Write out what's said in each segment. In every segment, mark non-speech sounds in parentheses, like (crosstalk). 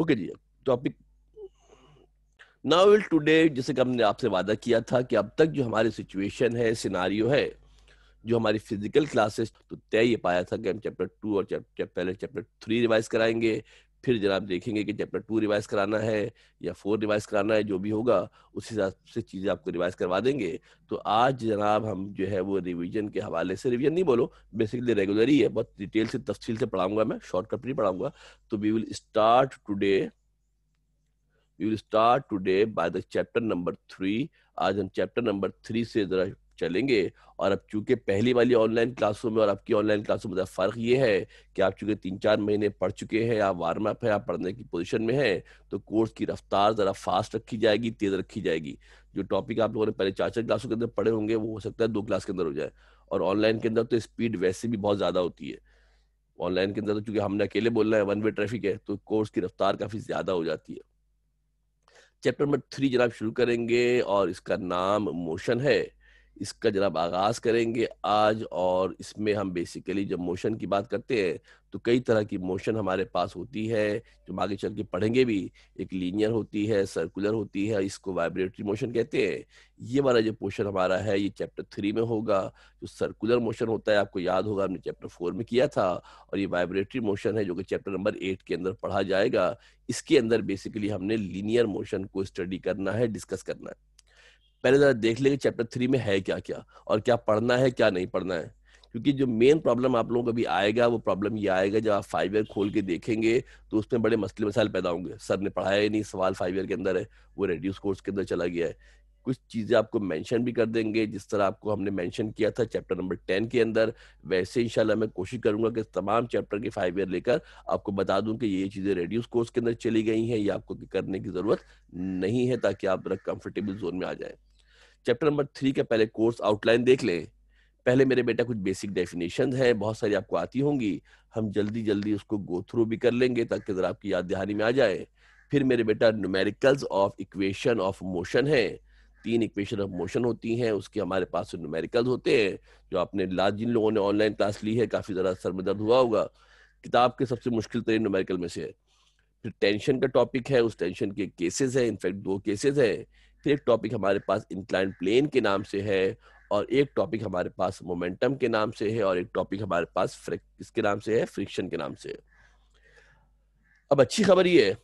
Okay जी topic novel today जैसे कि हमने आपसे वादा किया था कि अब तक जो हमारी सिचुएशन है सिनारियो है जो हमारी फिजिकल क्लासेस तो तय ये पाया था कि हम चैप्टर टू और चैप्टर पहले चैप्टर थ्री रिवाइज कराएंगे फिर जनाब देखेंगे कि चैप्टर टू रिवाइज कराना है या फोर रिवाइज कराना है जो भी होगा उस हिसाब से चीज़ें आपको रिवाइज करवा देंगे तो आज जनाब हम जो है वो रिवीजन के हवाले से रिवीजन नहीं बोलो बेसिकली रेगुलर ही है बहुत डिटेल से तफसील से पढ़ाऊंगा मैं शॉर्टकट नहीं पढ़ाऊंगा तो we will start today we will start today by the chapter number three आज हम चैप्टर नंबर थ्री से जरा चलेंगे और अब चूंकि पहली वाली ऑनलाइन क्लासों में और आपकी ऑनलाइन क्लासों में फर्क ये है कि आप चूंकि तीन चार महीने पढ़ चुके हैं आप वार्म अप है आप पढ़ने की पोजीशन में है तो कोर्स की रफ्तार जरा फास्ट रखी जाएगी तेज रखी जाएगी जो टॉपिक आप लोगों ने पहले चार चार क्लासों के अंदर पढ़े होंगे वो हो सकता है दो क्लास के अंदर हो जाए और ऑनलाइन के अंदर तो स्पीड वैसे भी बहुत ज्यादा होती है ऑनलाइन के अंदर तो चूंकि हमने अकेले बोलना है वन वे ट्रैफिक है तो कोर्स की रफ्तार काफी ज्यादा हो जाती है चैप्टर नंबर थ्री जनाब शुरू करेंगे और इसका नाम मोशन है इसका जनाब आगाज करेंगे आज और इसमें हम बेसिकली जब मोशन की बात करते हैं तो कई तरह की मोशन हमारे पास होती है जो आगे चल के पढ़ेंगे भी एक लीनियर होती है सर्कुलर होती है इसको वाइब्रेटरी मोशन कहते हैं ये वाला जो पोर्शन हमारा है ये चैप्टर थ्री में होगा जो सर्कुलर मोशन होता है आपको याद होगा हमने चैप्टर फोर में किया था और ये वाइब्रेटरी मोशन है जो कि चैप्टर नंबर एट के अंदर पढ़ा जाएगा इसके अंदर बेसिकली हमने लीनियर मोशन को स्टडी करना है डिस्कस करना है पहले जरा देख लेंगे चैप्टर थ्री में है क्या क्या और क्या पढ़ना है क्या नहीं पढ़ना है क्योंकि जो मेन प्रॉब्लम आप लोगों को अभी आएगा वो प्रॉब्लम ये आएगा जब आप फाइव ईयर खोल के देखेंगे तो उसमें बड़े मसले मसाले पैदा होंगे सर ने पढ़ाया ही नहीं सवाल फाइव ईयर के अंदर है वो रेड्यूस कोर्स के अंदर चला गया है कुछ चीज़ें आपको मेंशन भी कर देंगे जिस तरह आपको हमने मेंशन किया था चैप्टर नंबर टेन के अंदर वैसे इंशाल्लाह मैं कोशिश करूंगा कि तमाम चैप्टर के फाइव ईयर लेकर आपको बता दूं कि ये चीज़ें रेड्यूस कोर्स के अंदर चली गई हैं या आपको करने की ज़रूरत नहीं है ताकि आप कंफर्टेबल जोन में आ जाएं चैप्टर नंबर थ्री का पहले कोर्स आउटलाइन देख लें पहले मेरे बेटा कुछ बेसिक डेफिनेशन है बहुत सारी आपको आती होंगी हम जल्दी जल्दी उसको गो थ्रू भी कर लेंगे ताकि जरा आपकी याद दहानी में आ जाए फिर मेरे बेटा numericals of equation of motion है तीन इक्वेशन ऑफ मोशन होती हैं उसके हमारे पास न्यूमेरिकल्स होते हैं जो आपने लास्ट जिन लोगों ने ऑनलाइन क्लास ली है काफ़ी ज़रा सर में दर्द हुआ होगा किताब के सबसे मुश्किल तरीन न्यूमेरिकल में से है फिर टेंशन का टॉपिक है उस टेंशन के केसेस हैं इनफैक्ट दो केसेस हैं फिर एक टॉपिक हमारे पास इंक्लाइन प्लेन के नाम से है और एक टॉपिक हमारे पास मोमेंटम के नाम से है और एक टॉपिक हमारे पास इसके नाम से है फ्रिक्शन के नाम से है अब अच्छी खबर ये है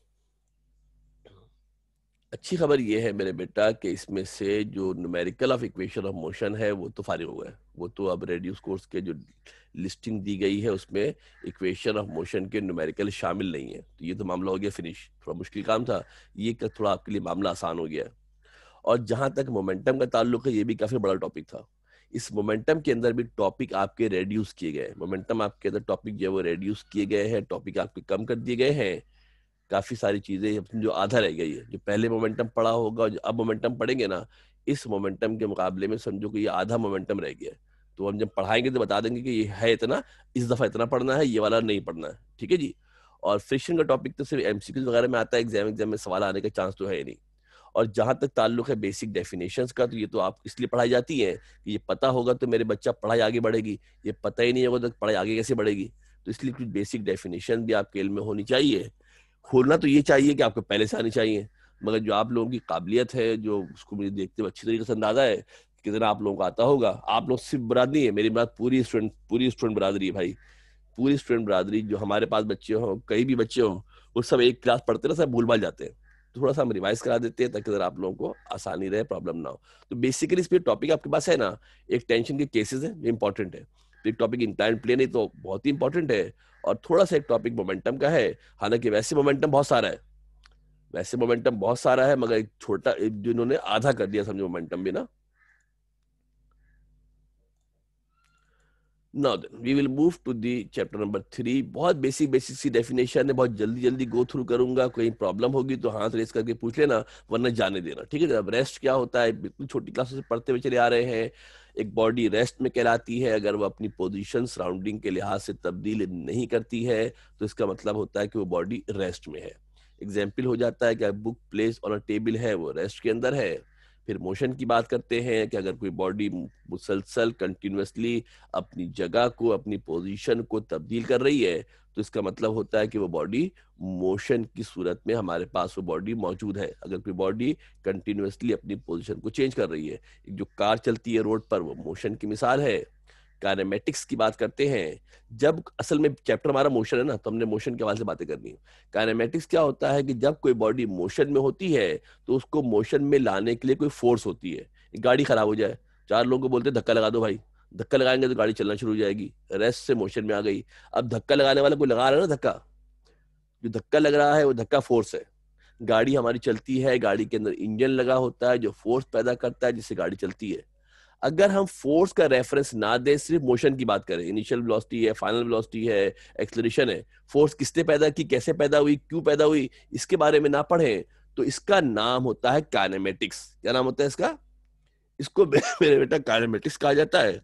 अच्छी खबर ये है मेरे बेटा कि इसमें से जो numerical of equation of motion है वो तो फारिग हो गए वो तो अब रेडियो कोर्स के जो लिस्टिंग दी गई है उसमें इक्वेशन ऑफ मोशन के न्यूमेरिकल शामिल नहीं है तो ये तो मामला हो गया फिनिश थोड़ा मुश्किल काम था ये थोड़ा आपके लिए मामला आसान हो गया है और जहां तक मोमेंटम का ताल्लुक है ये भी काफी बड़ा टॉपिक था इस मोमेंटम के अंदर भी टॉपिक आपके रेड्यूस किए गए मोमेंटम आपके अंदर टॉपिक जो है वो रेड्यूस किए गए हैं टॉपिक आपके कम कर दिए गए हैं काफी सारी चीजें जो आधा रह गई है जो पहले मोमेंटम पड़ा होगा जो अब मोमेंटम पड़ेंगे ना इस मोमेंटम के मुकाबले में समझो कि ये आधा मोमेंटम रह गया है तो हम जब पढ़ाएंगे तो बता देंगे कि ये है इतना इस दफा इतना पढ़ना है ये वाला नहीं पढ़ना है ठीक है जी और फ्रिक्शन का टॉपिक तो सिर्फ एमसीक्यूज वगैरह में आता है एग्जाम एग्जाम में सवाल आने का चांस तो है ही नहीं और जहाँ तक ताल्लुक है बेसिक डेफिनेशन का तो ये तो आप इसलिए पढ़ाई जाती है कि ये पता होगा तो मेरे बच्चा पढ़ाई आगे बढ़ेगी ये पता ही नहीं होगा तो पढ़ाई आगे कैसे बढ़ेगी तो इसलिए कुछ बेसिक डेफिनेशन भी आपके इल में होनी चाहिए खोलना तो ये चाहिए कि आपको पहले से आनी चाहिए मगर जो आप लोगों की काबिलियत है जो उसको मुझे देखते हुए अच्छी तरीके से अंदाजा है कितना आप लोगों को आता होगा आप लोग सिर्फ बरादरी है मेरी बात पूरी स्टूडेंट पूरी स्टूडेंट बरादरी है भाई पूरी स्टूडेंट बरादरी जो हमारे पास बच्चे हों कहीं भी बच्चे हों वो सब एक क्लास पढ़ते ना सब भूल भाल जाते हैं थोड़ा सा हम रिवाइज करा देते हैं ताकि जरा आप लोगों को आसानी रहे प्रॉब्लम ना हो तो बेसिकली इस पर टॉपिक आपके पास है ना एक टेंशन के केसेस है इंपॉर्टेंट है तो एक टॉपिक इंप्लाइंट प्ले नहीं तो बहुत ही इंपॉर्टेंट है और थोड़ा सा एक टॉपिक मोमेंटम का है हालांकि वैसे मोमेंटम बहुत सारा है वैसे मोमेंटम बहुत सारा है मगर एक छोटा जिन्होंने आधा कर दिया समझो मोमेंटम भी ना Now then, we will move to the chapter number three बहुत बेसिक बेसिक सी डेफिनेशन है बहुत जल्दी जल्दी गो थ्रू करूंगा कोई प्रॉब्लम होगी तो हाथ रेस करके पूछ लेना वरना जाने देना ठीक है जनाब रेस्ट क्या होता है बिल्कुल छोटी क्लासेस से पढ़ते हुए चले आ रहे हैं एक बॉडी रेस्ट में कहलाती है अगर वो अपनी पोजीशन सराउंडिंग के लिहाज से तब्दील नहीं करती है तो इसका मतलब होता है कि वो बॉडी रेस्ट में है एग्जाम्पल हो जाता है कि बुक प्लेस और टेबल है वो रेस्ट के अंदर है फिर मोशन की बात करते हैं कि अगर कोई बॉडी मुसलसल कंटिन्यूसली अपनी जगह को अपनी पोजीशन को तब्दील कर रही है तो इसका मतलब होता है कि वो बॉडी मोशन की सूरत में हमारे पास वो बॉडी मौजूद है अगर कोई बॉडी कंटिन्यूसली अपनी पोजीशन को चेंज कर रही है जो कार चलती है रोड पर वो मोशन की मिसाल है काइनेमेटिक्स की बात करते हैं जब असल में चैप्टर हमारा मोशन है ना तो हमने मोशन के हवाले से बातें करनी है काइनेमेटिक्स क्या होता है कि जब कोई बॉडी मोशन में होती है तो उसको मोशन में लाने के लिए कोई फोर्स होती है गाड़ी खराब हो जाए चार लोगों को बोलते हैं धक्का लगा दो भाई धक्का लगाएंगे तो गाड़ी चलना शुरू हो जाएगी रेस्ट से मोशन में आ गई अब धक्का लगाने वाला कोई लगा रहा है ना धक्का जो धक्का लग रहा है वो धक्का फोर्स है गाड़ी हमारी चलती है गाड़ी के अंदर इंजन लगा होता है जो फोर्स पैदा करता है जिससे गाड़ी चलती है अगर हम फोर्स का रेफरेंस ना दें सिर्फ मोशन की बात करें इनिशियल वेलोसिटी है फाइनल वेलोसिटी है एक्सलेशन है फोर्स किसने पैदा की कैसे पैदा हुई क्यों पैदा हुई इसके बारे में ना पढ़े तो इसका नाम होता है काइनेमेटिक्स क्या नाम होता है इसका इसको (laughs) मेरे बेटा काइनेमेटिक्स कहा जाता है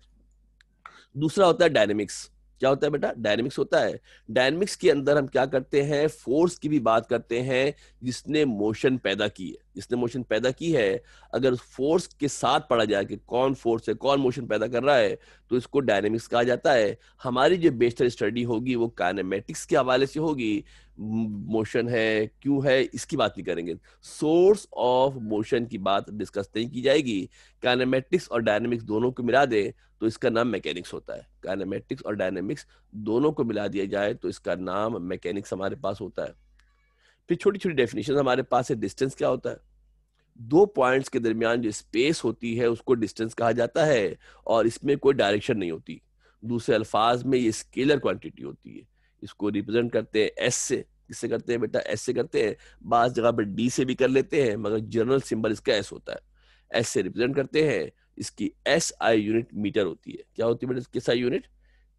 दूसरा होता है डायनेमिक्स क्या होता है बेटा डायनेमिक्स होता है डायनेमिक्स के अंदर हम क्या करते हैं फोर्स की भी बात करते हैं जिसने मोशन पैदा की है जिसने मोशन पैदा की है अगर फोर्स के साथ पढ़ा जाए कि कौन फोर्स है कौन मोशन पैदा कर रहा है तो इसको डायनेमिक्स कहा जाता है हमारी जो बेस्टर स्टडी होगी वो काइनेमेटिक्स के हवाले से होगी मोशन है क्यों है इसकी बात नहीं करेंगे सोर्स ऑफ मोशन की बात डिस्कस नहीं की जाएगी काइनेमेटिक्स और डायनेमिक्स दोनों को मिला दे तो इसका नाम मैकेनिक्स होता है काइनेमेटिक्स और डायनेमिक्स दोनों को मिला दिया जाए तो इसका नाम मैकेनिक्स हमारे पास होता है फिर छोटी छोटी डेफिनेशन हमारे पास है डिस्टेंस क्या होता है दो पॉइंट्स के दरमियान जो स्पेस होती है उसको डिस्टेंस कहा जाता है और इसमें कोई डायरेक्शन नहीं होती दूसरे अल्फाज में ये स्केलर क्वांटिटी होती है इसको रिप्रेजेंट करते हैं एस से किससे करते हैं बेटा एस से करते हैं बास जगह पर डी से भी कर लेते हैं मगर जनरल सिंबल इसका एस होता है एस से रिप्रेजेंट करते हैं इसकी एस आई यूनिट मीटर होती है क्या होती है बेटा किस आई यूनिट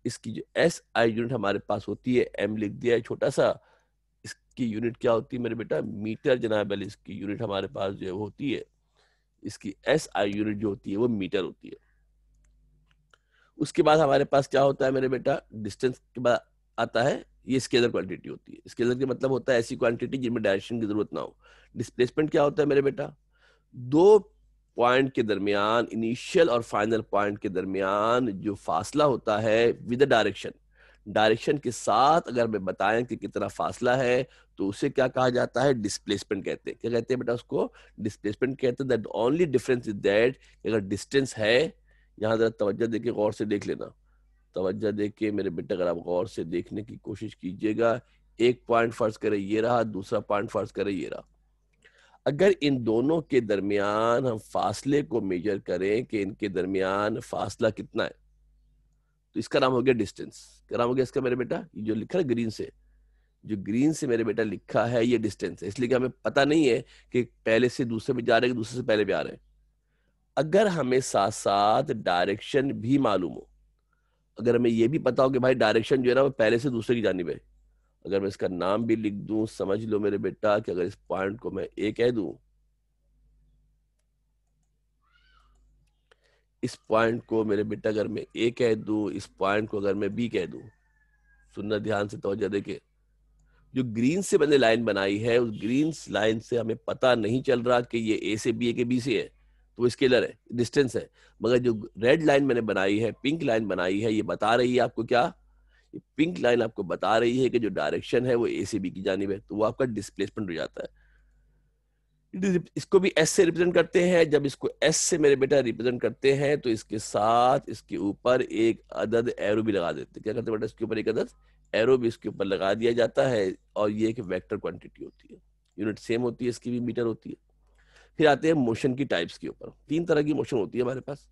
इसकी जो एस आई यूनिट हमारे पास होती है एम लिख दिया है छोटा सा इसकी यूनिट क्या होती है मेरे बेटा मीटर जनाब अली इसकी यूनिट हमारे पास जो है वो होती है इसकी एस आई यूनिट जो होती है वो मीटर होती है उसके बाद हमारे पास क्या होता है मेरे बेटा डिस्टेंस के बाद आता है ये स्केलर क्वांटिटी होती है स्केलर के मतलब होता है ऐसी क्वांटिटी जिनमें डायरेक्शन की जरूरत ना हो डिस्प्लेसमेंट क्या होता है मेरे बेटा दो पॉइंट के दरमियान इनिशियल और फाइनल पॉइंट के दरमियान जो फासला होता है विद डायरेक्शन डायरेक्शन के साथ अगर मैं बताएं कि कितना फासला है तो उसे क्या कहा जाता है डिस्प्लेसमेंट कहते हैं क्या कहते हैं बेटा उसको डिस्प्लेसमेंट कहते हैं that only difference is that अगर डिस्टेंस है यहाँ जरा तवज्जो देके गौर से देख लेना तवज्जो देके मेरे बेटे अगर आप गौर से देखने की कोशिश कीजिएगा एक पॉइंट फर्ज करें ये रहा दूसरा पॉइंट फर्ज करें ये रहा अगर इन दोनों के दरमियान हम फासले को मेजर करें कि इनके दरमियान फासला कितना है तो इसका नाम हो गया डिस्टेंस क्या नाम हो गया इसका मेरे बेटा जो लिखा है ग्रीन से जो ग्रीन से मेरे बेटा लिखा है ये डिस्टेंस है इसलिए कि हमें पता नहीं है कि पहले से दूसरे में जा रहे हैं दूसरे से पहले भी आ रहे हैं अगर हमें साथ साथ डायरेक्शन भी मालूम हो अगर हमें ये भी पता हो कि भाई डायरेक्शन जो है ना वो पहले से दूसरे की जानब है अगर मैं इसका नाम भी लिख दूं समझ लो मेरे बेटा कि अगर इस पॉइंट को मैं ए कह दूं इस पॉइंट को मेरे बेटा अगर मैं ए कह दूं इस पॉइंट को अगर मैं बी कह दूं सुनना ध्यान से तो देखे जो ग्रीन से मैंने लाइन बनाई है उस ग्रीन लाइन से हमें पता नहीं चल रहा कि ये ए से बी है कि बी से है तो वो स्केलर है डिस्टेंस है मगर जो रेड लाइन मैंने बनाई है पिंक लाइन बनाई है ये बता रही है आपको क्या ये पिंक लाइन आपको बता रही है कि जो डायरेक्शन है वो ए से बी की जानी है तो वो आपका डिस्प्लेसमेंट हो जाता है इसको भी एस से रिप्रेजेंट करते हैं जब इसको एस से मेरे बेटा रिप्रेजेंट करते हैं तो इसके साथ इसके ऊपर एक अदद एरो भी लगा देते क्या करते बेटा इसके ऊपर एक अदद एरो भी इसके ऊपर लगा दिया जाता है और ये एक वेक्टर क्वांटिटी होती है यूनिट सेम होती है इसकी भी मीटर होती है फिर आते हैं मोशन की टाइप्स के ऊपर तीन तरह की मोशन होती है हमारे पास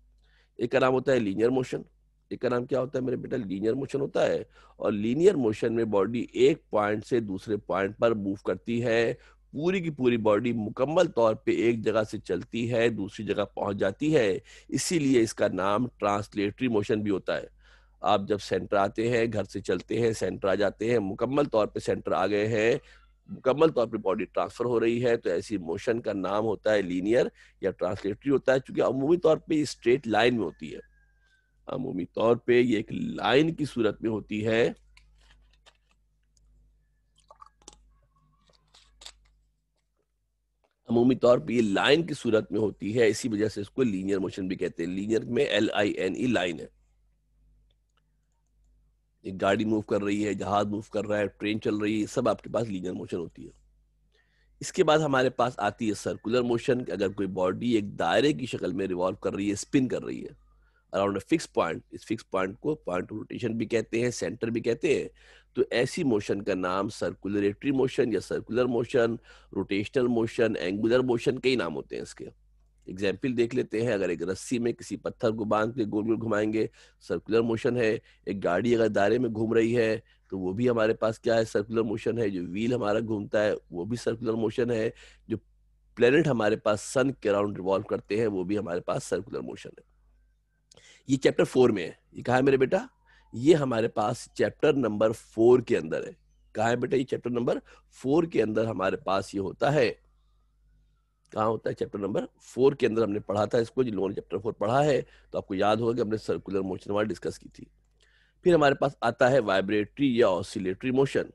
एक का नाम होता है लीनियर मोशन एक का नाम क्या होता है मेरे बेटा लीनियर मोशन होता है और लीनियर मोशन में बॉडी एक पॉइंट से दूसरे पॉइंट पर मूव करती है पूरी की पूरी बॉडी मुकम्मल तौर पे एक जगह से चलती है दूसरी जगह पहुंच जाती है इसीलिए इसका नाम ट्रांसलेटरी मोशन भी होता है आप जब सेंटर आते हैं घर से चलते हैं सेंटर आ जाते हैं मुकम्मल तौर पे सेंटर आ गए हैं मुकम्मल तौर पे बॉडी ट्रांसफर हो रही है तो ऐसी मोशन का नाम होता है लीनियर या ट्रांसलेटरी होता है चूंकि अमूमी तौर पर स्ट्रेट लाइन में होती है अमूमी तौर पर ये एक लाइन की सूरत में होती है अमूमी तौर पर ये लाइन की सूरत में होती है इसी वजह से इसको लीनियर मोशन भी कहते हैं लीनियर में L I N E line है एक गाड़ी मूव कर रही है जहाज मूव कर रहा है ट्रेन चल रही है सब आपके पास लीनियर मोशन होती है इसके बाद हमारे पास आती है सर्कुलर मोशन अगर कोई बॉडी एक दायरे की शक्ल में रिवॉल्व कर रही है स्पिन कर रही है अराउंड फिक्स पॉइंट इस फिक्स पॉइंट को पॉइंट ऑफ रोटेशन भी कहते हैं सेंटर भी कहते हैं तो ऐसी मोशन का नाम सर्कुलरेटरी मोशन या circular motion rotational motion angular motion कई नाम होते हैं इसके एग्जाम्पल देख लेते हैं अगर एक रस्सी में किसी पत्थर को बांध के गोल गोल घुमाएंगे सर्कुलर मोशन है एक गाड़ी अगर दायरे में घूम रही है तो वो भी हमारे पास क्या है सर्कुलर मोशन है जो व्हील हमारा घूमता है वो भी सर्कुलर मोशन है जो प्लेनेट हमारे पास सन के अराउंड रिवॉल्व करते हैं वो भी हमारे पास सर्कुलर मोशन है ये चैप्टर फोर में है ये कहा है मेरे बेटा ये हमारे पास चैप्टर नंबर फोर के अंदर है कहा है बेटा ये चैप्टर नंबर फोर के अंदर हमारे पास ये होता है कहा होता है चैप्टर नंबर फोर के अंदर हमने पढ़ा था इसको जिन लोगों ने चैप्टर फोर पढ़ा है तो आपको याद होगा कि हमने सर्कुलर मोशन वाला डिस्कस की थी फिर हमारे पास आता है वाइब्रेटरी या ऑसिलेटरी मोशन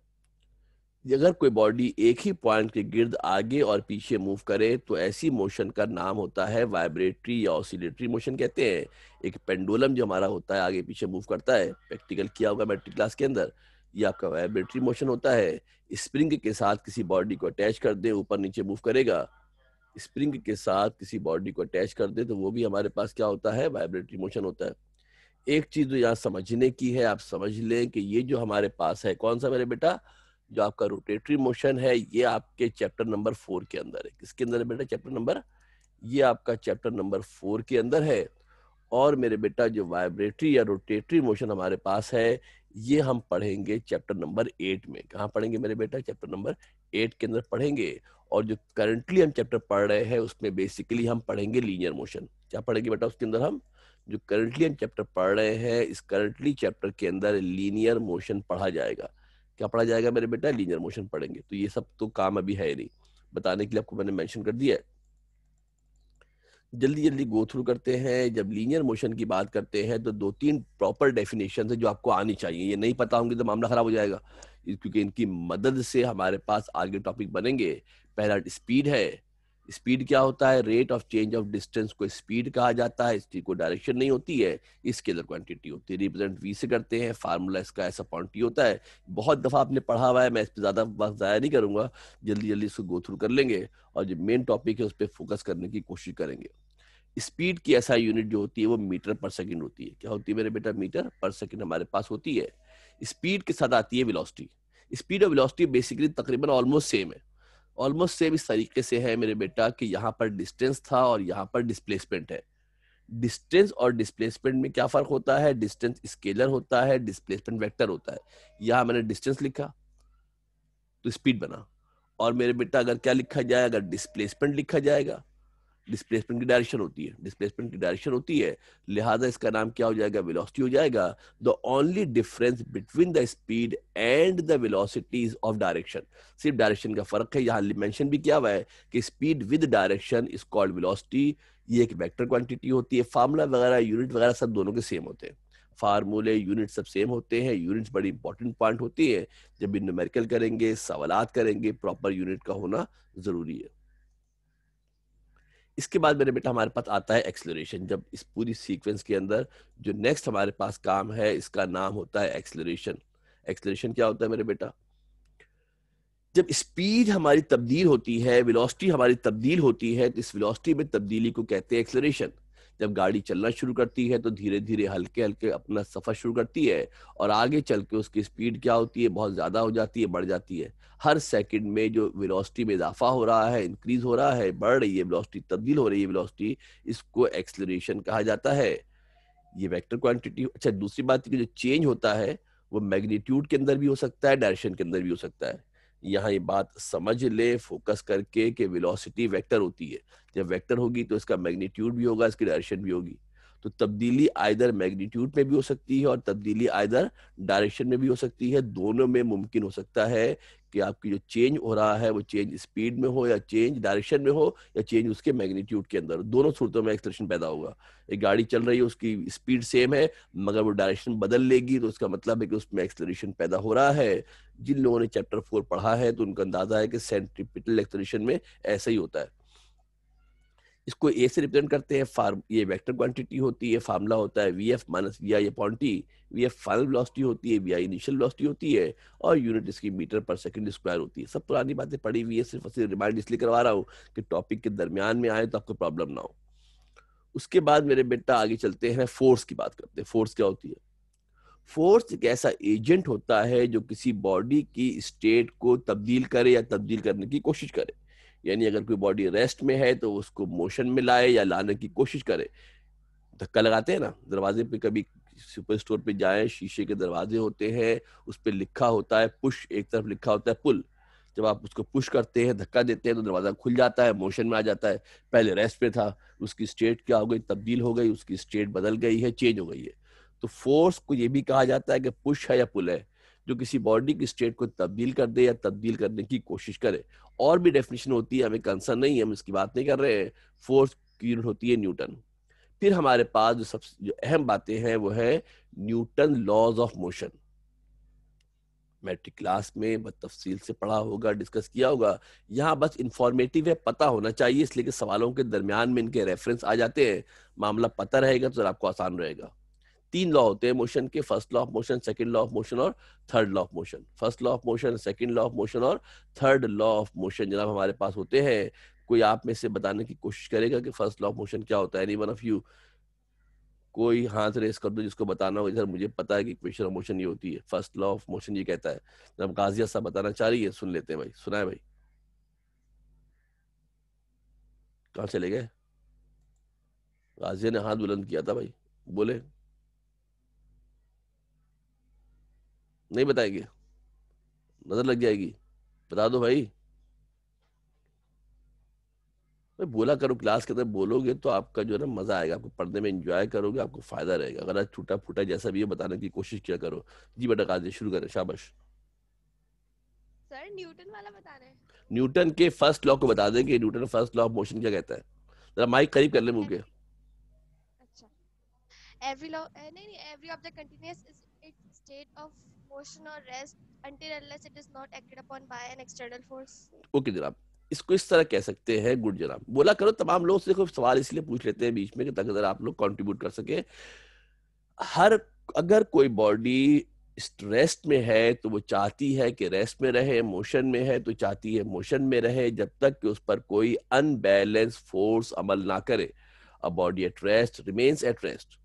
अगर कोई बॉडी एक ही पॉइंट के गिर्द आगे और पीछे मूव करे तो ऐसी मोशन का नाम होता है वाइब्रेटरी या ऑसिलेटरी मोशन कहते हैं एक पेंडुलम जो हमारा होता है आगे पीछे मूव करता है प्रैक्टिकल किया होगा मेट्रिक क्लास के अंदर ये आपका वाइब्रेटरी मोशन होता है स्प्रिंग के साथ किसी बॉडी को अटैच कर दे ऊपर नीचे मूव करेगा स्प्रिंग के साथ किसी बॉडी को अटैच कर दे तो वो भी हमारे पास क्या होता है वाइब्रेटरी मोशन होता है एक चीज जो तो यहाँ समझने की है आप समझ लें कि ये जो हमारे पास है कौन सा मेरे बेटा जो आपका रोटेटरी मोशन है ये आपके चैप्टर नंबर फोर के अंदर है किसके अंदर है बेटा चैप्टर नंबर ये आपका चैप्टर नंबर फोर के अंदर है और मेरे बेटा जो वाइब्रेटरी या रोटेटरी मोशन हमारे पास है ये हम पढ़ेंगे चैप्टर नंबर एट में कहाँ पढ़ेंगे मेरे बेटा चैप्टर नंबर एट के अंदर पढ़ेंगे और जो करंटली हम चैप्टर पढ़ रहे हैं उसमें बेसिकली हम पढ़ेंगे लीनियर मोशन क्या पढ़ेंगे बेटा उसके अंदर हम जो करंटली हम चैप्टर पढ़ रहे हैं इस करंटली चैप्टर के अंदर लीनियर मोशन पढ़ा जाएगा क्या पढ़ा जाएगा मेरे बेटा लीनियर मोशन पढ़ेंगे तो ये सब तो काम अभी है नहीं बताने के लिए आपको मैंने मेंशन कर दिया है जल्दी जल्दी गो थ्रू करते हैं जब लीनियर मोशन की बात करते हैं तो दो तीन प्रॉपर डेफिनेशन है जो आपको आनी चाहिए ये नहीं पता होंगे तो मामला खराब हो जाएगा क्योंकि इनकी मदद से हमारे पास आगे टॉपिक बनेंगे पहला स्पीड है स्पीड क्या होता है rate of change of distance को स्पीड कहा जाता है इसकी कोई डायरेक्शन नहीं होती है इसके अंदर क्वांटिटी होती है रिप्रेजेंट वी से करते हैं फार्मूला इसका ऐसा क्वांटिटी होता है बहुत दफा आपने पढ़ा हुआ है मैं इस पर ज्यादा वक्त जाया नहीं करूंगा जल्दी जल्दी इसको गो थ्रू कर लेंगे और जो मेन टॉपिक है उस पर फोकस करने की कोशिश करेंगे स्पीड की ऐसा यूनिट जो होती है वो मीटर पर सेकेंड होती है क्या होती है मेरे बेटा मीटर पर सेकेंड हमारे पास होती है स्पीड के साथ आती है वेलोसिटी स्पीड और वेलोसिटी बेसिकली तकरीबन ऑलमोस्ट सेम है ऑलमोस्ट सेम इस तरीके से है मेरे बेटा कि यहाँ पर डिस्टेंस था और यहाँ पर डिस्प्लेसमेंट है डिस्टेंस और डिस्प्लेसमेंट में क्या फर्क होता है डिस्टेंस स्केलर होता है डिस्प्लेसमेंट वेक्टर होता है यहाँ मैंने डिस्टेंस लिखा तो स्पीड बना और मेरे बेटा अगर क्या लिखा जाए अगर डिस्प्लेसमेंट लिखा जाएगा डिस्प्लेसमेंट की डायरेक्शन होती है डिस्प्लेसमेंट की डायरेक्शन होती है लिहाजा इसका नाम क्या हो जाएगा वेलोसिटी हो जाएगा the only difference between the speed and the velocities of direction सिर्फ डायरेक्शन का फर्क है यहाँ मेंशन भी किया हुआ है कि speed with direction is called velocity ये एक वेक्टर क्वांटिटी होती है फार्मूला वगैरह यूनिट वगैरह सब दोनों के सेम होते हैं फार्मूले यूनिट सब सेम होते हैं यूनिट्स बड़ी इंपॉर्टेंट पॉइंट होती है जब भी न्यूमेरिकल करेंगे सवालत करेंगे प्रॉपर यूनिट का होना ज़रूरी है इसके बाद मेरे बेटा हमारे पास आता है एक्सलोरेशन जब इस पूरी सीक्वेंस के अंदर जो नेक्स्ट हमारे पास काम है इसका नाम होता है एक्सलोरेशन एक्सलोरेशन क्या होता है मेरे बेटा जब स्पीड हमारी तब्दील होती है वेलोसिटी हमारी तब्दील होती है तो इस वेलोसिटी में तब्दीली को कहते हैं एक्सलोरेशन जब गाड़ी चलना शुरू करती है तो धीरे धीरे हल्के हल्के अपना सफर शुरू करती है और आगे चल के उसकी स्पीड क्या होती है बहुत ज्यादा हो जाती है बढ़ जाती है हर सेकंड में जो वेलोसिटी में इजाफा हो रहा है इंक्रीज हो रहा है बढ़ रही है वेलोसिटी तब्दील हो रही है वेलोसिटी इसको एक्सलरेशन कहा जाता है ये वेक्टर क्वांटिटी अच्छा दूसरी बात की जो चेंज होता है वो मैग्नीट्यूड के अंदर भी हो सकता है डायरेक्शन के अंदर भी हो सकता है यहाँ ये बात समझ ले फोकस करके कि वेलोसिटी वेक्टर होती है जब वेक्टर होगी तो इसका मैग्नीट्यूड भी होगा इसकी डायरेक्शन भी होगी तो तब्दीली आयदर मैग्नीट्यूड में भी हो सकती है और तब्दीली आयदर डायरेक्शन में भी हो सकती है दोनों में मुमकिन हो सकता है कि आपकी जो चेंज हो रहा है वो चेंज स्पीड में हो या चेंज डायरेक्शन में हो या चेंज उसके मैग्नीट्यूड के अंदर दोनों सूरतों में एक्सप्रेशन पैदा होगा एक गाड़ी चल रही है उसकी स्पीड सेम है मगर वो डायरेक्शन बदल लेगी तो उसका मतलब है कि उसमें एक्सलेशन पैदा हो रहा है जिन लोगों ने चैप्टर फोर पढ़ा है तो उनका अंदाजा है कि सेंट्रिपिटल एक्सलेशन में ऐसा ही होता है इसको ए से रिप्रेजेंट करते हैं फार्म ये वेक्टर क्वांटिटी होती है फार्मूला होता है V F minus V I upon V F final velocity होती है वी आई इनिशियल वेलोसिटी होती है और यूनिट इसकी मीटर पर सेकंड स्क्वायर होती है सब पुरानी बातें पढ़ी हुई है सिर्फ उसे रिमाइंड इसलिए करवा रहा हूँ कि टॉपिक के दरमियान में आए तो आपको प्रॉब्लम ना हो उसके बाद मेरे बेटा आगे चलते हैं फोर्स की बात करते हैं फोर्स क्या होती है फोर्स एक ऐसा एजेंट होता है जो किसी बॉडी की स्टेट को तब्दील करे या तब्दील करने की कोशिश करे यानी अगर कोई बॉडी रेस्ट में है तो उसको मोशन में लाए या लाने की कोशिश करे धक्का लगाते हैं ना दरवाजे पे कभी सुपर स्टोर पे जाए शीशे के दरवाजे होते हैं उस पर लिखा होता है पुश एक तरफ लिखा होता है पुल जब आप उसको पुश करते हैं धक्का देते हैं तो दरवाज़ा खुल जाता है मोशन में आ जाता है पहले रेस्ट पे था उसकी स्टेट क्या हो गई तब्दील हो गई उसकी स्टेट बदल गई है चेंज हो गई है तो फोर्स को ये भी कहा जाता है कि पुश है या पुल है जो किसी बॉडी की स्टेट को तब्दील कर दे या तब्दील करने की कोशिश करे और भी डेफिनेशन होती है हमें कंसर्न नहीं हम इसकी बात नहीं कर रहे हैं फोर्स की यूनिट होती है न्यूटन फिर हमारे पास जो सबसे जो अहम बातें हैं वो है Newton laws of motion matric class में तफसील से पढ़ा होगा डिस्कस किया होगा यहाँ बस इंफॉर्मेटिव है पता होना चाहिए इसलिए कि सवालों के दरमियान में इनके रेफरेंस आ जाते हैं मामला पता रहेगा तो आपको आसान रहेगा तीन लॉ होते हैं मोशन के first law of motion second law of motion और third law of motion first law of motion second law of motion और थर्ड लॉ ऑफ मोशन जनाब हमारे पास होते हैं कोई आप में से बताने की कोशिश करेगा कि फर्स्ट लॉ ऑफ मोशन क्या होता है एनी वन ऑफ यू कोई हाथ रेस कर दो जिसको बताना हो इधर मुझे पता है कि इक्वेशन ऑफ मोशन ये होती है फर्स्ट लॉ ऑफ मोशन ये कहता है जब गाजिया साहब बताना चाह रही है सुन लेते हैं भाई सुना है भाई कहाँ चले गए गाजिया ने हाथ बुलंद किया था भाई बोले नहीं बताएंगे नजर लग जाएगी बता दो भाई मैं बोला करो क्लास के अंदर बोलोगे तो आपका जो है ना मजा आएगा आपको पढ़ने में एंजॉय करोगे आपको फायदा रहेगा अगर आज फूटा जैसा भी है बताने की कोशिश किया करो जी बेटा काजी शुरू करें शाबाश सर न्यूटन वाला बता रहे न्यूटन के फर्स्ट लॉ को बता दें कि Newton first law of motion क्या कहता है जरा माइक करीब कर ले मुंह के अच्छा एवरी लॉ नहीं नहीं every object continuous is its state of devotion or rest until unless it is not acted upon by an external force okay janab इसको इस तरह कह सकते हैं गुड जनाब बोला करो तमाम लोग सिर्फ सवाल इसलिए पूछ लेते हैं बीच में कि ताकि आप लोग कंट्रीब्यूट कर सके हर अगर कोई बॉडी स्ट्रेस में है तो वो चाहती है कि रेस्ट में रहे मोशन में है तो चाहती है मोशन में रहे जब तक कि उस पर कोई अनबैलेंस फोर्स अमल ना करे a body at rest remains at rest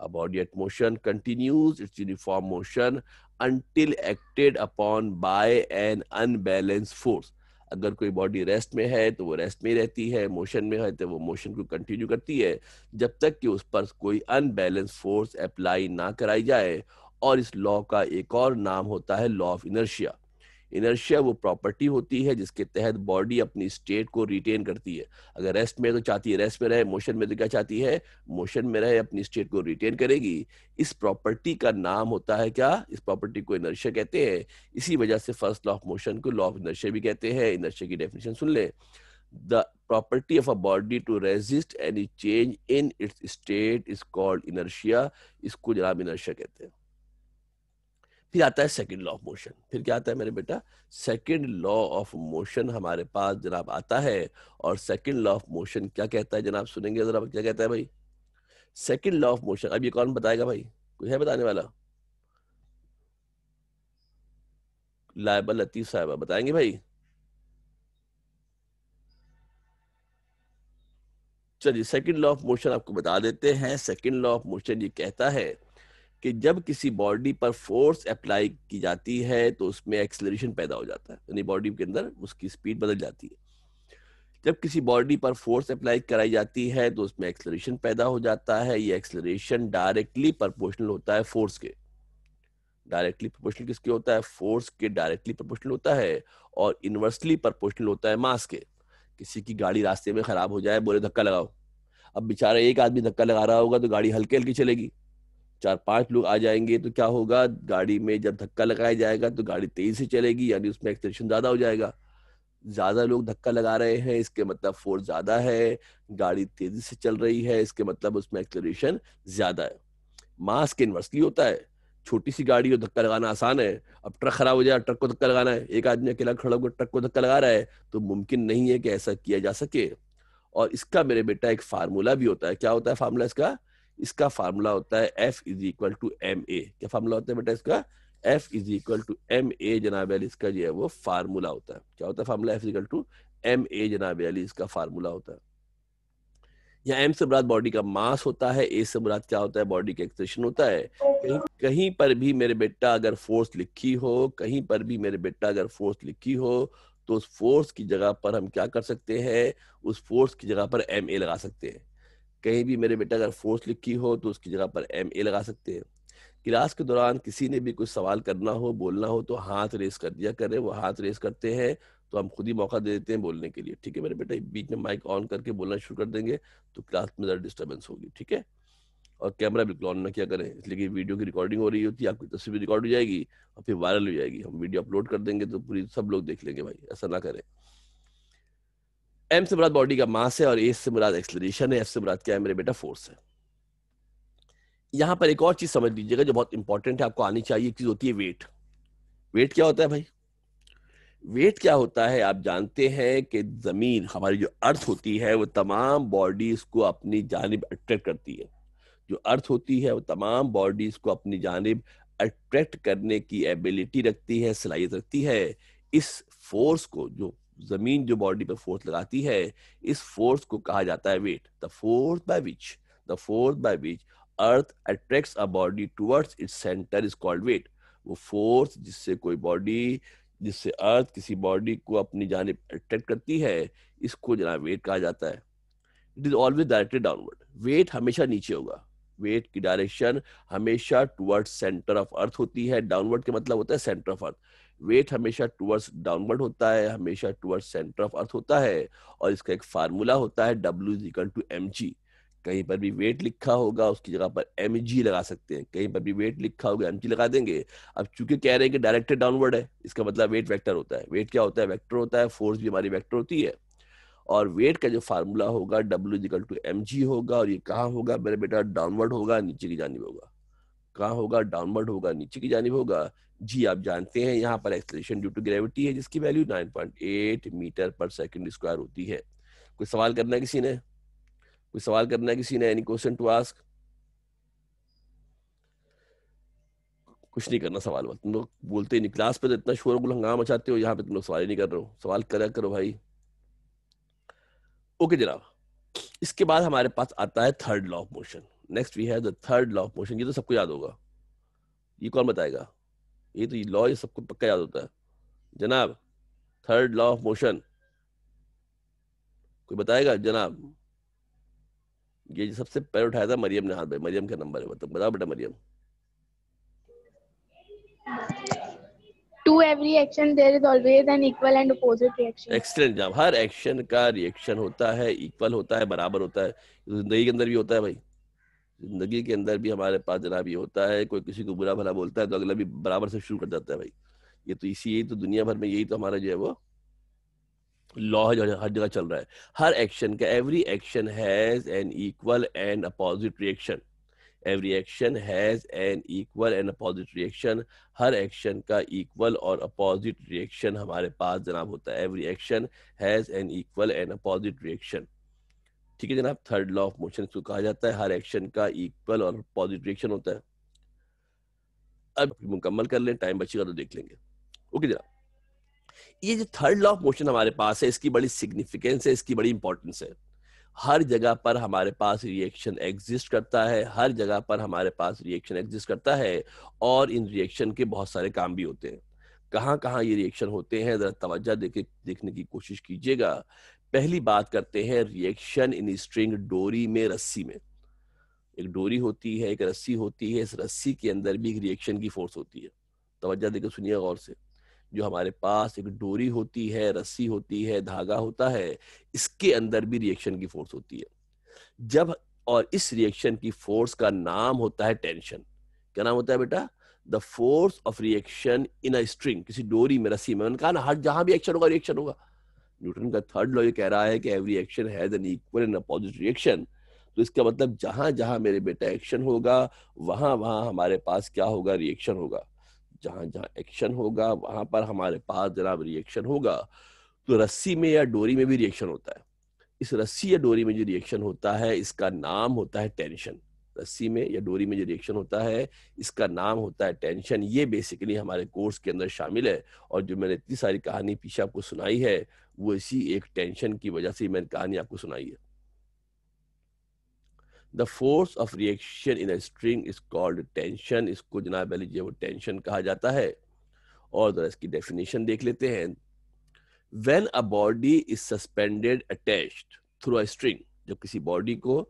a body at motion continues its uniform motion until acted upon by an unbalance force अगर कोई बॉडी रेस्ट में है तो वो रेस्ट में रहती है मोशन में है तो वो मोशन को कंटिन्यू करती है जब तक कि उस पर कोई अनबैलेंस फोर्स अप्लाई ना कराई जाए और इस लॉ का एक और नाम होता है लॉ ऑफ इनर्शिया इनर्शिया वो प्रॉपर्टी होती है जिसके तहत बॉडी अपनी स्टेट को रिटेन करती है अगर रेस्ट में तो चाहती है रेस्ट में रहे मोशन में तो क्या चाहती है मोशन में रहे अपनी स्टेट को रिटेन करेगी इस प्रॉपर्टी का नाम होता है क्या इस प्रॉपर्टी को इनर्शिया कहते हैं इसी वजह से फर्स्ट लॉ ऑफ मोशन को लॉ ऑफ इनर्शिया भी कहते हैं इनर्शिया की डेफिनेशन सुन ले the property of a body to resist any change in its state is called inertia इसको जनाब इनर्शिया कहते हैं फिर आता है सेकेंड लॉ ऑफ मोशन फिर क्या आता है मेरे बेटा सेकेंड लॉ ऑफ मोशन हमारे पास जनाब आता है और सेकेंड लॉ ऑफ मोशन क्या कहता है जनाब सुनेंगे जरा क्या कहता है भाई सेकेंड लॉ ऑफ मोशन अब ये कौन बताएगा भाई कोई है बताने वाला लाइबल लतीफ साहब बताएंगे भाई चलिए सेकंड लॉ ऑफ मोशन आपको बता देते हैं सेकंड लॉ ऑफ मोशन ये कहता है कि जब किसी बॉडी पर फोर्स अप्लाई की जाती है तो उसमें एक्सलरेशन पैदा हो जाता है यानी बॉडी के अंदर उसकी स्पीड बदल जाती है जब किसी बॉडी पर फोर्स अप्लाई कराई जाती है तो उसमें एक्सलरेशन पैदा हो जाता है ये एक्सलरेशन डायरेक्टली प्रपोर्शनल होता है फोर्स के डायरेक्टली प्रपोर्शनल किसके होता है फोर्स के डायरेक्टली प्रपोर्शनल होता है और इनवर्सली प्रपोर्शनल होता है मास के किसी की गाड़ी रास्ते में खराब हो जाए बोले धक्का लगाओ अब बेचारा एक आदमी धक्का लगा रहा होगा तो गाड़ी हल्के हल्की चलेगी चार पांच लोग आ जाएंगे तो क्या होगा गाड़ी में जब धक्का लगाया जाएगा तो गाड़ी तेज से चलेगी यानी उसमें एक्सलेशन ज्यादा हो जाएगा ज्यादा लोग धक्का लगा रहे हैं इसके मतलब फोर्स ज्यादा है गाड़ी तेजी से चल रही है इसके मतलब उसमें एक्सलेशन ज्यादा है मास के इन्वर्सली होता है छोटी सी गाड़ी को धक्का लगाना आसान है अब ट्रक खराब हो जाए ट्रक को धक्का लगाना है एक आदमी अकेला खड़ा होकर ट्रक को धक्का लगा रहा है तो मुमकिन नहीं है कि ऐसा किया जा सके और इसका मेरे बेटा एक फार्मूला भी होता है क्या होता है फार्मूला इसका इसका फार्मूला होता है F is equal to M A क्या फार्मूला होता है बेटा इसका F is equal to M A जनाब अली इसका जो है वो फार्मूला होता है क्या होता है formula F is equal to M A जनाब अली इसका फार्मूला होता है या एम से मुराद बॉडी का मास होता है ए से मुराद क्या होता है बॉडी का एक्सप्रेशन होता है कहीं कहीं पर भी मेरे बेटा अगर फोर्स लिखी हो कहीं पर भी मेरे बेटा अगर फोर्स लिखी हो तो उस फोर्स की जगह पर हम क्या कर सकते हैं उस फोर्स की जगह पर एम ए लगा सकते हैं कहीं भी मेरे बेटा अगर फोर्स लिखी हो तो उसकी जगह पर एम ए लगा सकते हैं क्लास के दौरान किसी ने भी कुछ सवाल करना हो बोलना हो तो हाथ रेस कर दिया करें वो हाथ रेस करते हैं तो हम खुद ही मौका दे देते हैं बोलने के लिए ठीक है मेरे बेटा बीच में माइक ऑन करके बोलना शुरू कर देंगे तो क्लास में ज़रा डिस्टर्बेंस होगी ठीक है और कैमरा बिल्कुल ऑन ना क्या करें इसलिए कि वीडियो की रिकॉर्डिंग हो रही होती है आपकी तस्वीर रिकॉर्ड हो जाएगी और फिर वायरल हो जाएगी हम वीडियो अपलोड कर देंगे तो पूरी सब लोग देख लेंगे भाई ऐसा ना करें एम से मुराद बॉडी का मास है और ए से मुराद एक्सलेशन है एफ से मुराद क्या है मेरे बेटा फोर्स है यहां पर एक और चीज समझ लीजिएगा जो बहुत इंपॉर्टेंट है आपको आनी चाहिए एक चीज होती है वेट वेट क्या होता है भाई वेट क्या होता है आप जानते हैं कि जमीन हमारी जो अर्थ होती है वो तमाम बॉडीज को अपनी जानब अट्रैक्ट करती है जो अर्थ होती है वो तमाम बॉडीज को अपनी जानब अट्रैक्ट करने की एबिलिटी रखती है सलाहियत रखती है इस फोर्स को जो जमीन जो बॉडी पे फोर्स लगाती है इस फोर्स को कहा जाता है weight the force by which the force by which earth attracts a body towards its centre is called weight वो फोर्स जिससे कोई बॉडी जिससे अर्थ किसी बॉडी को अपनी जानब अट्रैक्ट करती है इसको जनाब वेट कहा जाता है it is always directed downward weight हमेशा नीचे होगा वेट की डायरेक्शन हमेशा टुवर्ड्स सेंटर ऑफ अर्थ होती है डाउनवर्ड के मतलब होता है सेंटर ऑफ अर्थ वेट हमेशा टूवर्ड्स डाउनवर्ड होता है हमेशा टूवर्ड्स सेंटर ऑफ अर्थ होता है और इसका एक फार्मूला होता है W is equal to M G कहीं पर भी वेट लिखा होगा उसकी जगह पर एम जी लगा सकते हैं कहीं पर भी वेट लिखा होगा एम जी लगा देंगे अब चूंकि कह रहे हैं कि डायरेक्टेड डाउनवर्ड है इसका मतलब वेट वेक्टर होता है वेट क्या होता है वेक्टर होता है फोर्स भी हमारी वेक्टर होती है और वेट का जो फार्मूला होगा W is equal to M G होगा और ये कहाँ होगा मेरे बेटा डाउनवर्ड होगा नीचे की जानी होगा कहाँ होगा डाउनवर्ड होगा नीचे की जानी होगा जी आप जानते हैं यहाँ पर एक्सलेशन ड्यू टू ग्रेविटी है जिसकी वैल्यू 9.8 मीटर पर सेकंड स्क्वायर होती है कोई सवाल करना है किसी ने कोई सवाल करना है किसी ने एनी क्वेश्चन टू आस्क कुछ नहीं करना सवाल वाल तुम लोग बोलते ही नहीं क्लास पे तो इतना शोर गुल हंगामा चाहते हो यहाँ पे तुम लोग सवाल ही नहीं कर रहे हो सवाल करा करो भाई ओके जनाब इसके बाद हमारे पास आता है third law of motion next we have the third law of motion ये तो सबको याद होगा ये कौन बताएगा ये तो लॉ ये सबको पक्का याद होता है जनाब थर्ड लॉ ऑफ मोशन कोई बताएगा जनाब ये सबसे पैर उठाया था मरियम ने हाथ भाई मरियम का नंबर है बताओ बताओ बेटा Mariam to every action there is always an equal and opposite reaction excellent जनाब हर एक्शन का रिएक्शन होता है इक्वल होता है बराबर होता है जिंदगी के अंदर भी होता है भाई जिंदगी के अंदर भी हमारे पास जनाब ये होता है कोई किसी को बुरा भला बोलता है तो अगला भी बराबर से शुरू कर जाता है भाई ये तो इसी यही तो दुनिया भर में यही तो हमारा जो है वो लॉ हर जगह चल रहा है हर एक्शन का every action has an equal and opposite reaction every action has an equal and opposite reaction हर एक्शन का इक्वल और अपोजिट रिएक्शन हमारे पास जनाब होता है every action has an equal and opposite reaction ठीक है जनाब थर्ड लॉ ऑफ मोशन इसको कहा जाता है हर एक्शन का इक्वल और पॉजिटिव रिएक्शन होता है अब मुकम्मल कर लें टाइम बचेगा तो देख लेंगे ओके जनाब ये जो थर्ड लॉ ऑफ मोशन हमारे पास है इसकी बड़ी सिग्निफिकेंस है इसकी बड़ी इंपॉर्टेंस है हर जगह पर हमारे पास रिएक्शन एग्जिस्ट करता है हर जगह पर हमारे पास रिएक्शन एग्जिस्ट करता है और इन रिएक्शन के बहुत सारे काम भी होते हैं कहाँ कहाँ ये रिएक्शन होते हैं ज़रा तवज्जा देके देखने की कोशिश कीजिएगा पहली बात करते हैं रिएक्शन इन स्ट्रिंग डोरी में रस्सी में एक डोरी होती है एक रस्सी होती है इस रस्सी के अंदर भी एक रिएक्शन की फोर्स होती है तोज्जा देखो सुनिए गौर से जो हमारे पास एक डोरी होती है रस्सी होती है धागा होता है इसके अंदर भी रिएक्शन की फोर्स होती है जब और इस रिएक्शन की फोर्स का नाम होता है टेंशन क्या नाम होता है बेटा the force of reaction in a string किसी डोरी में रस्सी में उनका ना हर जहां भी एक्शन होगा रिएक्शन होगा न्यूटन का थर्ड लॉ ये कह रहा है कि every action has an equal and opposite reaction तो इसका मतलब जहां जहां मेरे बेटा एक्शन होगा वहां वहां हमारे पास क्या होगा रिएक्शन होगा जहां जहां एक्शन होगा वहां पर हमारे पास जनाब रिएक्शन होगा तो रस्सी में या डोरी में भी रिएक्शन होता है इस रस्सी या डोरी में जो रिएक्शन होता है इसका नाम होता है टेंशन रस्सी में या डोरी में जो रिएक्शन होता है इसका नाम होता है टेंशन ये बेसिकली हमारे कोर्स के अंदर शामिल है और जो मैंने इतनी सारी कहानी पीछे आपको सुनाई है वो इसी एक टेंशन की वजह से मैंने कहानी आपको सुनाई है the force of reaction in string is called tension इसको जनाब लीजिए वो टेंशन कहा जाता है और जरा इसकी डेफिनेशन देख लेते हैं when a body is suspended attached through a string जब किसी बॉडी को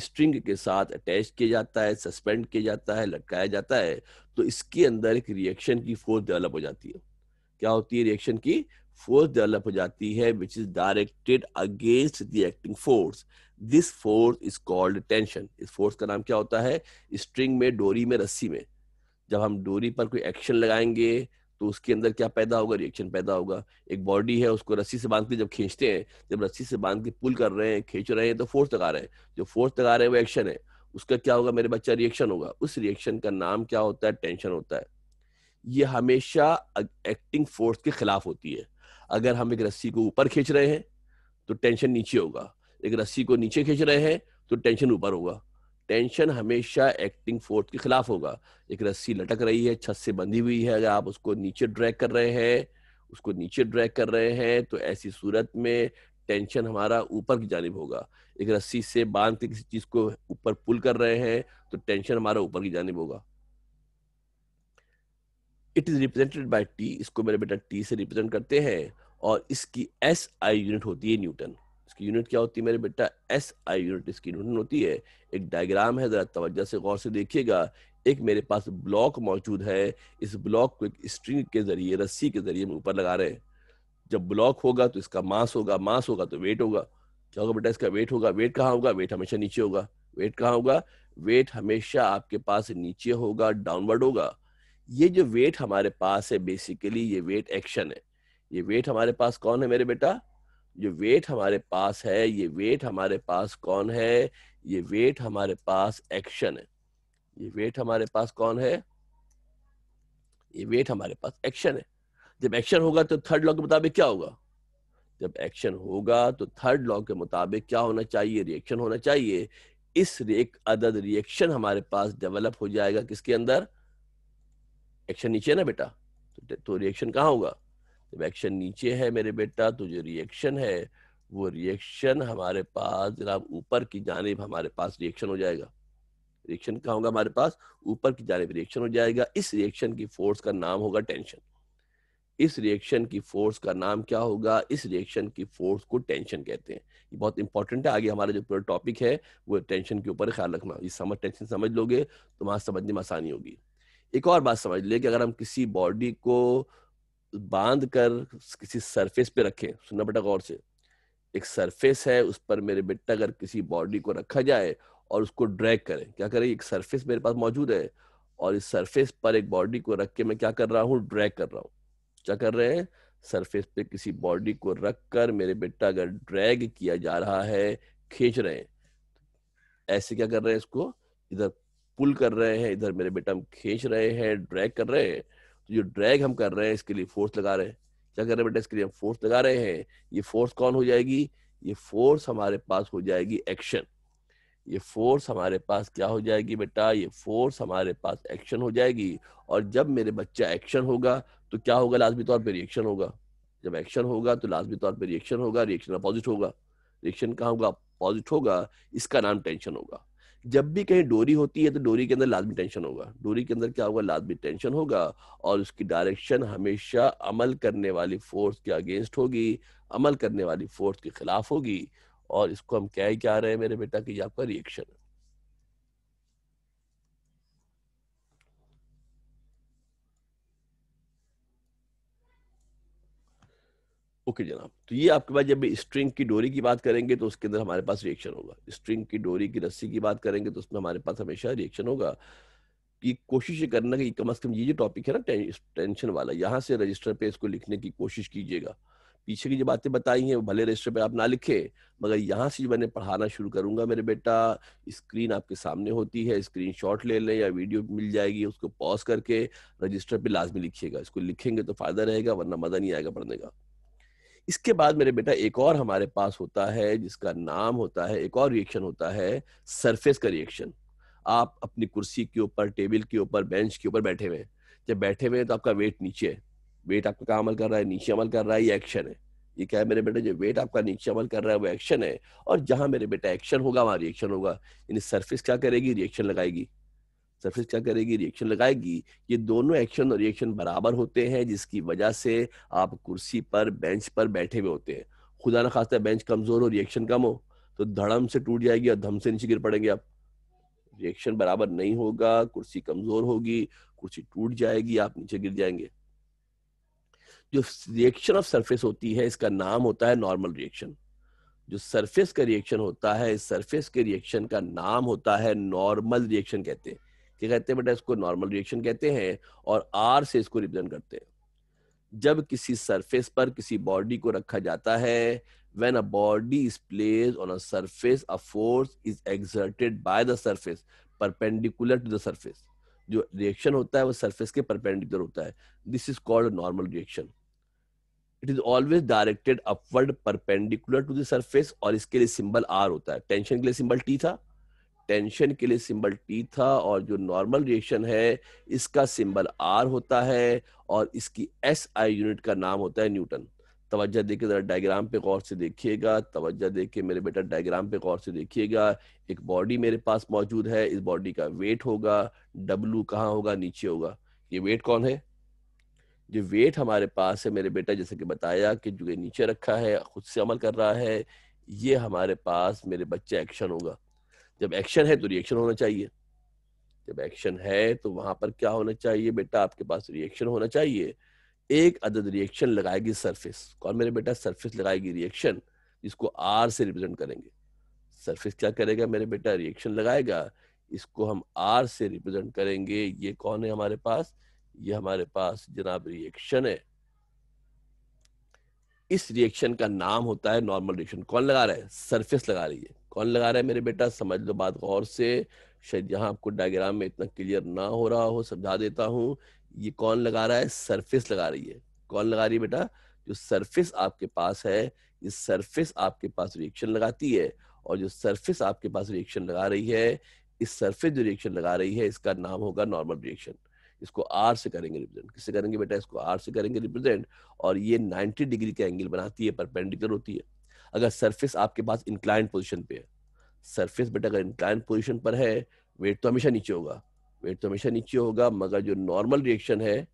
स्ट्रिंग के साथ अटैच किया जाता है सस्पेंड किया जाता है लटकाया जाता है तो इसके अंदर एक रिएक्शन की फोर्स डेवलप हो जाती है क्या होती है रिएक्शन की फोर्स डेवलप हो जाती है which is directed against the acting force this force is called इस फोर्स का नाम क्या होता है स्ट्रिंग में डोरी में रस्सी में जब हम डोरी पर कोई एक्शन लगाएंगे तो उसके अंदर क्या पैदा होगा रिएक्शन पैदा होगा एक बॉडी है उसको रस्सी से बांध के जब खींचते हैं जब रस्सी से बांध के पुल कर रहे हैं खींच रहे हैं तो फोर्स लगा रहे हैं जो फोर्स लगा रहे हैं वो एक्शन है उसका क्या होगा मेरे बच्चा रिएक्शन होगा उस रिएक्शन का नाम क्या होता है टेंशन होता है ये हमेशा एक्टिंग फोर्स के खिलाफ होती है अगर हम एक रस्सी को ऊपर खींच रहे हैं तो टेंशन नीचे होगा एक रस्सी को नीचे खींच रहे हैं तो टेंशन ऊपर होगा टेंशन हमेशा एक्टिंग फोर्स के खिलाफ होगा एक रस्सी लटक रही है छत से बंधी हुई है अगर आप उसको नीचे ड्रैग कर रहे हैं उसको नीचे ड्रैग कर रहे हैं तो ऐसी सूरत में टेंशन हमारा ऊपर की जानब होगा एक रस्सी से बांध के किसी चीज को ऊपर पुल कर रहे हैं तो टेंशन हमारा ऊपर की जानब होगा it is represented by T इसको मेरे बेटा टी से रिप्रेजेंट करते हैं और इसकी एस आई यूनिट होती है न्यूटन इसकी यूनिट क्या होती है मेरे बेटा एस आई यूनिट इसकी न्यूटन होती है एक डायग्राम है जरा तवज्जा से गौर से देखिएगा एक मेरे पास ब्लॉक मौजूद है इस ब्लॉक को एक स्ट्रिंग के जरिए रस्सी के जरिए हम ऊपर लगा रहे हैं जब ब्लॉक होगा तो इसका मास होगा मास होगा तो वेट होगा क्या होगा बेटा इसका वेट होगा वेट कहाँ होगा वेट हमेशा नीचे होगा वेट कहाँ होगा वेट हमेशा आपके पास नीचे होगा डाउनवर्ड होगा ये जो वेट हमारे पास है बेसिकली ये वेट एक्शन है ये वेट हमारे पास कौन है मेरे बेटा जो वेट हमारे पास है ये वेट हमारे पास कौन है ये वेट हमारे पास एक्शन है ये वेट हमारे पास कौन है ये वेट हमारे पास एक्शन है जब एक्शन होगा तो थर्ड लॉ के मुताबिक क्या होगा जब एक्शन होगा तो थर्ड लॉ के मुताबिक क्या होना चाहिए रिएक्शन होना चाहिए इस रेक अदद रिएक्शन हमारे पास डेवलप हो जाएगा किसके अंदर एक्शन नीचे है ना बेटा तो, तो रिएक्शन कहाँ होगा जब एक्शन नीचे है मेरे बेटा तो जो रिएक्शन है वो रिएक्शन हमारे पास जनाब ऊपर की जानब हमारे पास रिएक्शन हो जाएगा रिएक्शन कहाँ होगा हमारे पास ऊपर की जानब रिएक्शन हो जाएगा इस रिएक्शन की फोर्स का नाम होगा टेंशन इस रिएक्शन की फोर्स का नाम क्या होगा इस रिएक्शन की फोर्स को टेंशन कहते हैं ये बहुत इंपॉर्टेंट है आगे हमारा जो पूरा टॉपिक है वो टेंशन के ऊपर ख्याल रखना ये समझ टेंशन समझ लोगे तो वहां समझने में आसानी होगी एक और बात समझ लिया कि अगर हम किसी बॉडी को बांध कर किसी सरफेस पे रखें सुनना बेटा गौर से एक सरफेस है उस पर मेरे बेटा अगर किसी बॉडी को रखा जाए और उसको ड्रैग करें क्या करें एक सरफेस मेरे पास मौजूद है और इस सरफेस पर एक बॉडी को रख के मैं क्या कर रहा हूँ ड्रैग कर रहा हूँ क्या कर रहे हैं सरफेस पे किसी बॉडी को रख कर मेरे बेटा अगर ड्रैग किया जा रहा है खींच रहे हैं ऐसे क्या कर रहे हैं इसको इधर पुल कर रहे हैं इधर मेरे बेटा हम खींच रहे हैं ड्रैग कर रहे हैं तो जो ड्रैग हम कर रहे हैं इसके लिए फोर्स लगा रहे हैं क्या कर रहे हैं बेटा इसके लिए हम फोर्स लगा रहे हैं ये फोर्स कौन हो जाएगी ये फोर्स हमारे पास हो जाएगी एक्शन ये फोर्स हमारे पास क्या हो जाएगी बेटा ये फोर्स हमारे पास एक्शन हो जाएगी और जब मेरे बच्चा एक्शन होगा तो क्या होगा लाजमी तौर पर रिएक्शन होगा जब एक्शन होगा तो लाजमी तौर पर रिएक्शन होगा रिएक्शन अपोजिट होगा रिएक्शन कहाँ होगा अपोजिट होगा इसका नाम टेंशन होगा जब भी कहीं डोरी होती है तो डोरी के अंदर लाजमी टेंशन होगा डोरी के अंदर क्या होगा लाजमी टेंशन होगा और उसकी डायरेक्शन हमेशा अमल करने वाली फोर्स के अगेंस्ट होगी अमल करने वाली फोर्स के खिलाफ होगी और इसको हम कह क्या रहे हैं मेरे बेटा कि आपका रिएक्शन है ओके जनाब तो ये आपके पास जब स्ट्रिंग की डोरी की बात करेंगे तो उसके अंदर हमारे पास रिएक्शन होगा स्ट्रिंग की डोरी की रस्सी की बात करेंगे तो उसमें हमारे पास हमेशा रिएक्शन होगा कि कोशिश करना कि कम अज कम ये जो टॉपिक है ना टेंशन वाला यहाँ से रजिस्टर पे इसको लिखने की कोशिश कीजिएगा पीछे की जो बातें बताई हैं भले रजिस्टर पे आप ना लिखे मगर यहाँ से मैंने पढ़ाना शुरू करूंगा मेरे बेटा स्क्रीन आपके सामने होती है स्क्रीन शॉट ले लें या वीडियो मिल जाएगी उसको पॉज करके रजिस्टर पे लाजमी लिखिएगा इसको लिखेंगे तो फायदा रहेगा वरना मजा नहीं आएगा पढ़ने का इसके बाद मेरे बेटा एक और हमारे पास होता है जिसका नाम होता है एक और रिएक्शन होता है सरफेस का रिएक्शन आप अपनी कुर्सी के ऊपर टेबल के ऊपर बेंच के ऊपर बैठे हुए हैं जब बैठे हुए हैं तो आपका वेट नीचे है वेट आपका कहाँ अमल कर रहा है नीचे अमल कर रहा है ये एक्शन है ये क्या है मेरे बेटा जो वेट आपका नीचे अमल कर रहा है वो एक्शन है और जहां मेरे बेटा एक्शन होगा वहां रिएक्शन होगा यानी सरफेस क्या करेगी रिएक्शन लगाएगी सरफेस क्या करेगी रिएक्शन लगाएगी ये दोनों एक्शन और रिएक्शन बराबर होते हैं जिसकी वजह से आप कुर्सी पर बेंच पर बैठे हुए होते हैं खुदा ना खास्ता बेंच कमजोर हो रिएक्शन कम हो तो धड़म से टूट जाएगी और धम से नीचे गिर पड़ेंगे आप रिएक्शन बराबर नहीं होगा कुर्सी कमजोर होगी कुर्सी टूट जाएगी आप नीचे गिर जाएंगे जो रिएक्शन ऑफ सरफेस होती है इसका नाम होता है नॉर्मल रिएक्शन जो सरफेस का रिएक्शन होता है सरफेस के रिएक्शन का नाम होता है नॉर्मल रिएक्शन कहते हैं कि कहते हैं बेटा इसको नॉर्मल रिएक्शन कहते हैं और आर से इसको रिप्रेजेंट करते हैं जब किसी सरफेस पर किसी बॉडी को रखा जाता है when a body is place on a surface a force is exerted by the surface perpendicular to the surface जो रिएक्शन होता है वो सरफेस के परपेंडिकुलर होता है this is called normal reaction it is always directed upward perpendicular to the surface और इसके लिए सिंबल आर होता है टेंशन के लिए सिंबल टी था टेंशन के लिए सिंबल टी था और जो नॉर्मल रिएक्शन है इसका सिंबल आर होता है और इसकी एस आई यूनिट का नाम होता है न्यूटन तवज्जा देखिए ज़रा डायग्राम पे गौर से देखिएगा तवज्जा देखिए मेरे बेटा डायग्राम पे गौर से देखिएगा एक बॉडी मेरे पास मौजूद है इस बॉडी का वेट होगा डब्लू कहाँ होगा नीचे होगा ये वेट कौन है जो वेट हमारे पास है मेरे बेटा जैसे कि बताया कि जो ये नीचे रखा है खुद से अमल कर रहा है ये हमारे पास मेरे बच्चे एक्शन होगा जब एक्शन है तो रिएक्शन होना चाहिए जब एक्शन है तो वहां पर क्या होना चाहिए बेटा आपके पास रिएक्शन होना चाहिए एक अदद रिएक्शन लगाएगी सरफेस कौन मेरे बेटा सरफेस लगाएगी रिएक्शन इसको आर से रिप्रेजेंट करेंगे सरफेस क्या करेगा मेरे बेटा रिएक्शन लगाएगा इसको हम आर से रिप्रेजेंट करेंगे ये कौन है हमारे पास ये हमारे पास जनाब रिएक्शन है इस रिएक्शन का नाम होता है नॉर्मल रिएक्शन कौन लगा रहा है सरफेस लगा रही है कौन लगा रहा है मेरे बेटा समझ लो बात गौर से शायद यहाँ आपको डायग्राम में इतना क्लियर ना हो रहा हो समझा देता हूँ ये कौन लगा रहा है सरफेस लगा रही है कौन लगा रही है बेटा जो सरफेस आपके पास है ये सरफेस आपके पास रिएक्शन लगाती है और जो सरफेस आपके पास रिएक्शन लगा रही है इस सरफेस जो रिएक्शन लगा रही है इसका नाम होगा नॉर्मल रिएक्शन इसको आर से करेंगे रिप्रेजेंट किससे करेंगे बेटा इसको आर से करेंगे रिप्रेजेंट और ये नाइनटी डिग्री का एंगल बनाती है परपेंडिकुलर होती है अगर सरफेस आपके पास इंक्लाइन पोजिशन पे है सरफेस बेटा अगर इंक्लाइन पोजिशन पर है वेट तो हमेशा नीचे होगा वेट तो हमेशा नीचे होगा मगर जो नॉर्मल रिएक्शन है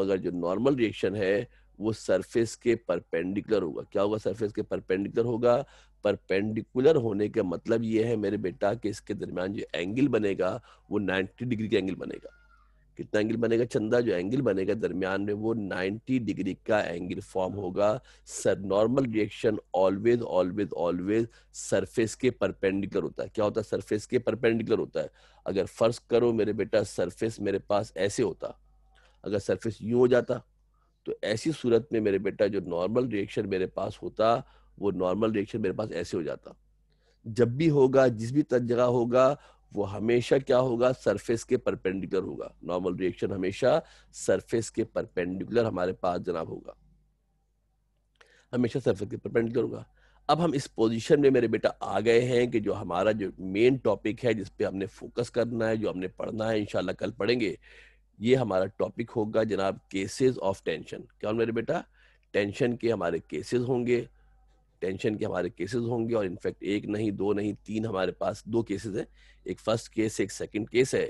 मगर जो नॉर्मल रिएक्शन है वो सरफेस के परपेंडिकुलर होगा क्या होगा सरफेस के परपेंडिकुलर होगा परपेंडिकुलर होने का मतलब ये है मेरे बेटा कि इसके दरमियान जो एंगल बनेगा वो 90 डिग्री का एंगल बनेगा कितना एंगल बनेगा चंदा जो एंगल बनेगा दरमियान में वो 90 डिग्री का एंगल फॉर्म हाँ। होगा sir normal reaction always always always surface के परपेंडिकुलर होता है क्या होता है सरफेस के परपेंडिकुलर होता है अगर फर्श करो मेरे बेटा सरफेस मेरे पास ऐसे होता अगर सरफेस यूं हो जाता तो ऐसी सूरत में मेरे बेटा जो नॉर्मल रिएक्शन मेरे पास होता वो नॉर्मल रिएक्शन मेरे पास ऐसे हो जाता जब भी होगा जिस भी जगह होगा वो हमेशा क्या होगा सरफेस के परपेंडिकुलर होगा नॉर्मल रिएक्शन हमेशा सरफेस के परपेंडिकुलर हमारे पास जनाब होगा हमेशा सरफेस के परपेंडिकुलर होगा अब हम इस पोजीशन में मेरे बेटा आ गए हैं कि जो हमारा जो मेन टॉपिक है जिस पे हमने फोकस करना है जो हमने पढ़ना है इनशाला कल पढ़ेंगे ये हमारा टॉपिक होगा जनाब केसेस ऑफ टेंशन क्या मेरे बेटा टेंशन के हमारे केसेस होंगे टेंशन के हमारे केसेस होंगे और इनफैक्ट एक नहीं दो नहीं तीन हमारे पास दो केसेस हैं एक फर्स्ट केस एक सेकंड केस है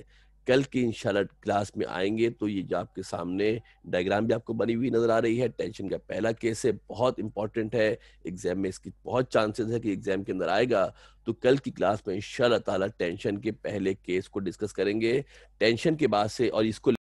कल की इंशाल्लाह क्लास में आएंगे तो ये जो आपके सामने डायग्राम भी आपको बनी हुई नज़र आ रही है टेंशन का पहला केस है बहुत इंपॉर्टेंट है एग्जाम में इसकी बहुत चांसेस है कि एग्जाम के अंदर आएगा तो कल की क्लास में इंशाल्लाह ताला टेंशन के पहले केस को डिस्कस करेंगे टेंशन के बाद से और इसको